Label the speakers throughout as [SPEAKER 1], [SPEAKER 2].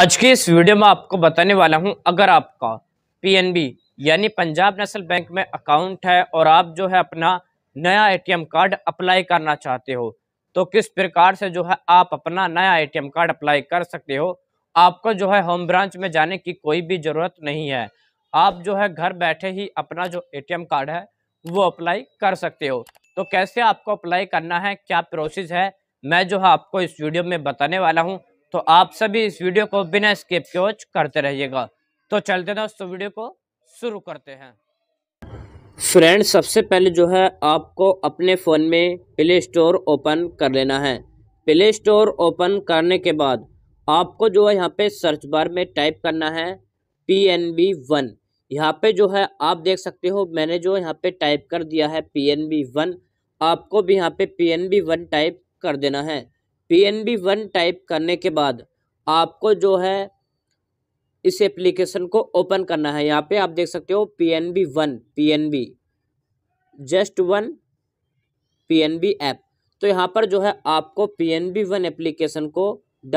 [SPEAKER 1] आज की इस वीडियो में आपको बताने वाला हूं अगर आपका पीएनबी यानी पंजाब नेशनल बैंक में अकाउंट है और आप जो है अपना नया एटीएम कार्ड अप्लाई करना चाहते हो तो किस प्रकार से जो है आप अपना नया एटीएम कार्ड अप्लाई कर सकते हो आपको जो है होम ब्रांच में जाने की कोई भी ज़रूरत नहीं है आप जो है घर बैठे ही अपना जो ए कार्ड है वो अप्लाई कर सकते हो तो कैसे आपको अप्लाई करना है क्या प्रोसेस है मैं जो है आपको इस वीडियो में बताने वाला हूँ तो आप सभी इस वीडियो को बिना स्किप के वॉच करते रहिएगा तो चलते उस वीडियो को शुरू करते हैं फ्रेंड सबसे पहले जो है आपको अपने फ़ोन में प्ले स्टोर ओपन कर लेना है प्ले स्टोर ओपन करने के बाद आपको जो है यहाँ पे सर्च बार में टाइप करना है पी एन बी वन यहाँ पर जो है आप देख सकते हो मैंने जो यहाँ पे टाइप कर दिया है पी एन बी वन आपको भी यहाँ पे P N B one type कर देना है P N B one type करने के बाद आपको जो है इस एप्लीकेशन को ओपन करना है यहाँ पे आप देख सकते हो P N B one P N B just one P N B app तो यहाँ पर जो है आपको P N B one application को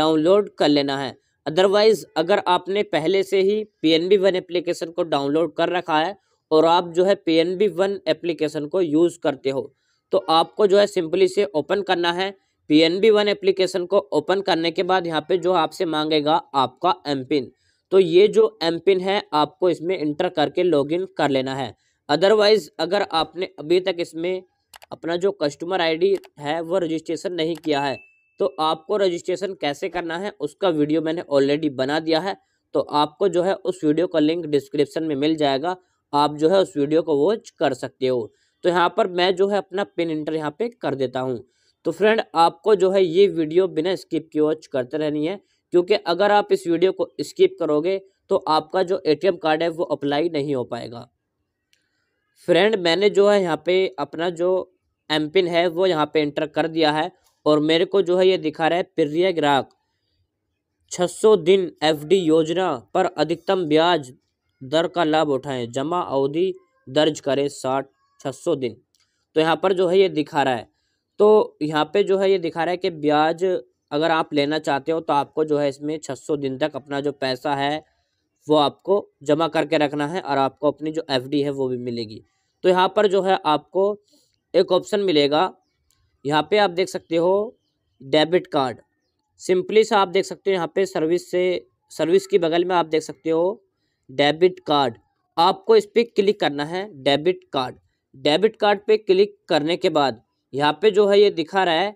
[SPEAKER 1] डाउनलोड कर लेना है अदरवाइज़ अगर आपने पहले से ही P N B one application को डाउनलोड कर रखा है और आप जो है P N B one application को यूज़ करते हो तो आपको जो है सिंपली से ओपन करना है P N B one application को ओपन करने के बाद यहाँ पे जो आपसे मांगेगा आपका एम पिन तो ये जो एम पिन है आपको इसमें इंटर करके लॉगिन कर लेना है अदरवाइज़ अगर आपने अभी तक इसमें अपना जो कस्टमर आईडी है वो रजिस्ट्रेशन नहीं किया है तो आपको रजिस्ट्रेशन कैसे करना है उसका वीडियो मैंने ऑलरेडी बना दिया है तो आपको जो है उस वीडियो का लिंक डिस्क्रिप्शन में मिल जाएगा आप जो है उस वीडियो को वॉच कर सकते हो तो यहाँ पर मैं जो है अपना पिन इंटर यहाँ पे कर देता हूँ तो फ्रेंड आपको जो है ये वीडियो बिना स्किप की वॉच करते रहनी है क्योंकि अगर आप इस वीडियो को स्किप करोगे तो आपका जो एटीएम कार्ड है वो अप्लाई नहीं हो पाएगा फ्रेंड मैंने जो है यहाँ पे अपना जो एम पिन है वो यहाँ पे इंटर कर दिया है और मेरे को जो है ये दिखा रहा है प्रिय ग्राहक 600 दिन एफडी योजना पर अधिकतम ब्याज दर का लाभ उठाएं जमा अवधि दर्ज करें साठ छः दिन तो यहाँ पर जो है ये दिखा रहा है तो यहाँ पे जो है ये दिखा रहा है कि ब्याज अगर आप लेना चाहते हो तो आपको जो है इसमें 600 दिन तक अपना जो पैसा है वो आपको जमा करके रखना है और आपको अपनी जो डी है वो भी मिलेगी तो यहाँ पर जो है आपको एक ऑप्शन मिलेगा यहाँ पे आप देख सकते हो डेबिट कार्ड सिंपली से आप देख सकते हो यहाँ पे सर्विस से सर्विस की बगल में आप देख सकते हो डेबिट कार्ड आपको इस पर क्लिक करना है डेबिट कार्ड डेबिट कार्ड पे क्लिक करने के बाद यहाँ पे जो है ये दिखा रहा है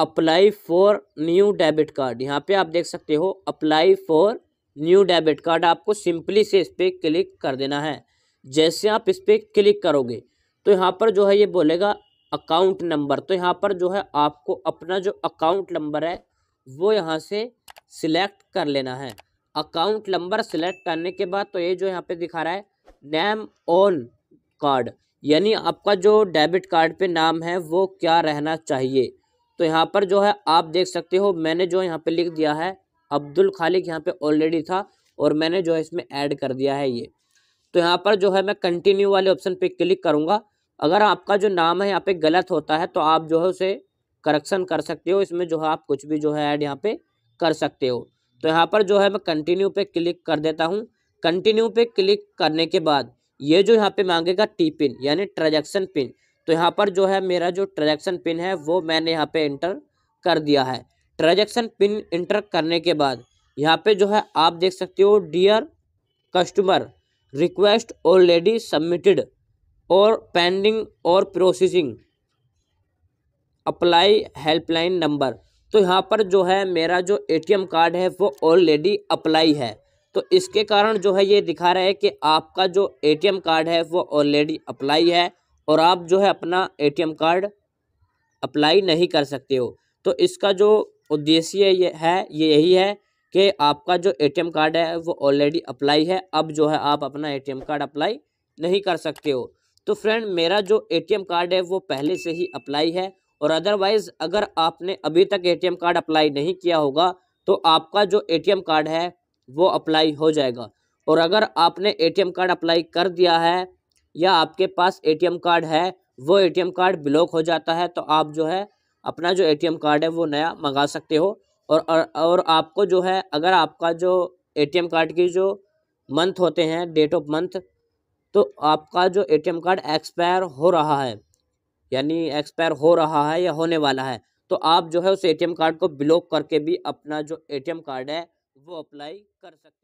[SPEAKER 1] apply for new debit card यहाँ पे आप देख सकते हो apply for new debit card आपको सिंपली से इस पर क्लिक कर देना है जैसे आप इस पर क्लिक करोगे तो यहाँ पर जो है ये बोलेगा अकाउंट नंबर तो यहाँ पर जो है आपको अपना जो अकाउंट नंबर है वो यहाँ से सिलेक्ट कर लेना है अकाउंट नंबर सिलेक्ट करने के बाद तो ये जो यहाँ पे दिखा रहा है नेम ऑन कार्ड यानी आपका जो डेबिट कार्ड पे नाम है वो क्या रहना चाहिए तो यहाँ पर जो है आप देख सकते हो मैंने जो यहाँ पे लिख दिया है अब्दुल खालिक यहाँ पे ऑलरेडी था और मैंने जो है इसमें ऐड कर दिया है ये तो यहाँ पर जो है मैं कंटिन्यू वाले ऑप्शन पे क्लिक करूँगा अगर आपका जो नाम है यहाँ पे गलत होता है तो आप जो है उसे करेक्शन कर सकते हो इसमें जो है आप कुछ भी जो है ऐड यहाँ पर कर सकते हो तो यहाँ पर जो है मैं कंटिन्यू पे क्लिक कर देता हूँ कंटिन्यू पे क्लिक करने के बाद ये जो यहाँ पे मांगेगा टी पिन यानी ट्रांजेक्शन पिन तो यहाँ पर जो है मेरा जो ट्रांजेक्शन पिन है वो मैंने यहाँ पे इंटर कर दिया है ट्रांजेक्शन पिन इंटर करने के बाद यहाँ पे जो है आप देख सकते हो dear customer request already submitted और पेंडिंग और प्रोसेसिंग अप्लाई हेल्पलाइन नंबर तो यहाँ पर जो है मेरा जो एटीएम कार्ड है वो ऑलरेडी अप्लाई है तो इसके कारण जो है ये दिखा रहा है कि आपका जो एटीएम कार्ड है वो ऑलरेडी अप्लाई है और आप जो है अपना एटीएम कार्ड अप्लाई नहीं कर सकते हो तो इसका जो उद्देश्य ये है ये यही है कि आपका जो एटीएम कार्ड है वो ऑलरेडी अप्लाई है अब जो है आप अपना ए कार्ड अप्लाई नहीं कर सकते हो तो फ्रेंड मेरा जो ए कार्ड है वो पहले से ही अप्लाई है और अदरवाइज़ अगर आपने अभी तक एटीएम कार्ड अप्लाई नहीं किया होगा तो आपका जो एटीएम कार्ड है वो अप्लाई हो जाएगा और अगर आपने एटीएम कार्ड अप्लाई कर दिया है या आपके पास एटीएम कार्ड है वो एटीएम कार्ड ब्लॉक हो जाता है तो आप जो है अपना जो एटीएम कार्ड है वो नया मंगा सकते हो और और आपको जो है अगर आपका जो एटीएम कार्ड की जो मंथ होते हैं डेट ऑफ मंथ तो आपका जो एटीएम कार्ड एक्सपायर हो रहा है यानी एक्सपायर हो रहा है या होने वाला है तो आप जो है उस ए कार्ड को ब्लॉक करके भी अपना जो ए कार्ड है वो अप्लाई कर सकते